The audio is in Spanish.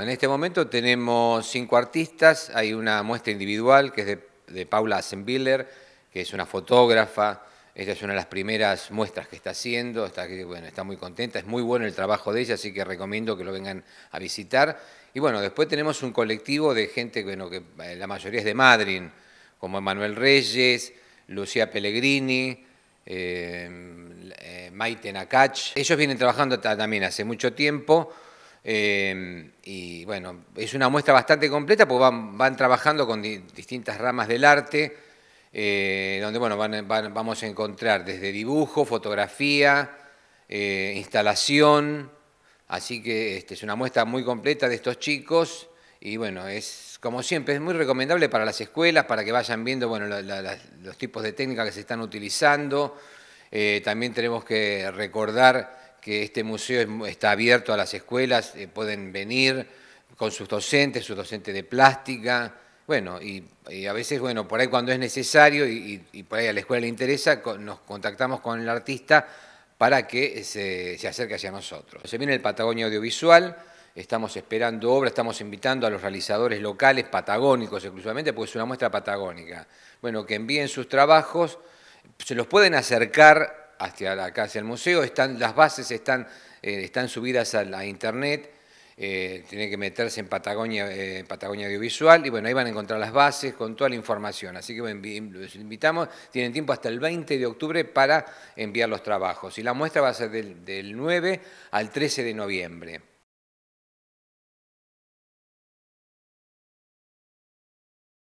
En este momento tenemos cinco artistas, hay una muestra individual que es de, Paula Asenbiller, que es una fotógrafa, esta es una de las primeras muestras que está haciendo, está, bueno, está muy contenta, es muy bueno el trabajo de ella, así que recomiendo que lo vengan a visitar. Y bueno, después tenemos un colectivo de gente, bueno, que eh, la mayoría es de Madrid, como Emanuel Reyes, Lucía Pellegrini, eh, eh, Maite Nakach. Ellos vienen trabajando también hace mucho tiempo, Em, y bueno, es una muestra bastante completa porque van, trabajando con distintas ramas del arte, eh, donde bueno, vamos a encontrar desde dibujo, fotografía, eh, instalación. Así que este, es una muestra muy completa de estos chicos y bueno, es como siempre, es muy recomendable para las escuelas, para que vayan viendo bueno, los tipos de técnicas que se están utilizando. Eh, también tenemos que recordar que este museo está abierto a las escuelas, eh, pueden venir con sus docentes, sus docentes de plástica, bueno, y, a veces, bueno, por ahí cuando es necesario y, por ahí a la escuela le interesa, nos contactamos con el artista para que eh, se, se acerque hacia nosotros. Se viene el Patagonia Audiovisual, estamos esperando obras, estamos invitando a los realizadores locales, patagónicos exclusivamente, porque es una muestra patagónica. Bueno, que envíen sus trabajos, se los pueden acercar hacia acá, hacia el museo, están, las bases están, eh, están subidas a la internet, eh, tienen que meterse en Patagonia, eh, Patagonia Audiovisual, y bueno, ahí van a encontrar las bases con toda la información. Así que los invitamos, tienen tiempo hasta el 20 de octubre para enviar los trabajos. Y la muestra va a ser del 9 al 13 de noviembre.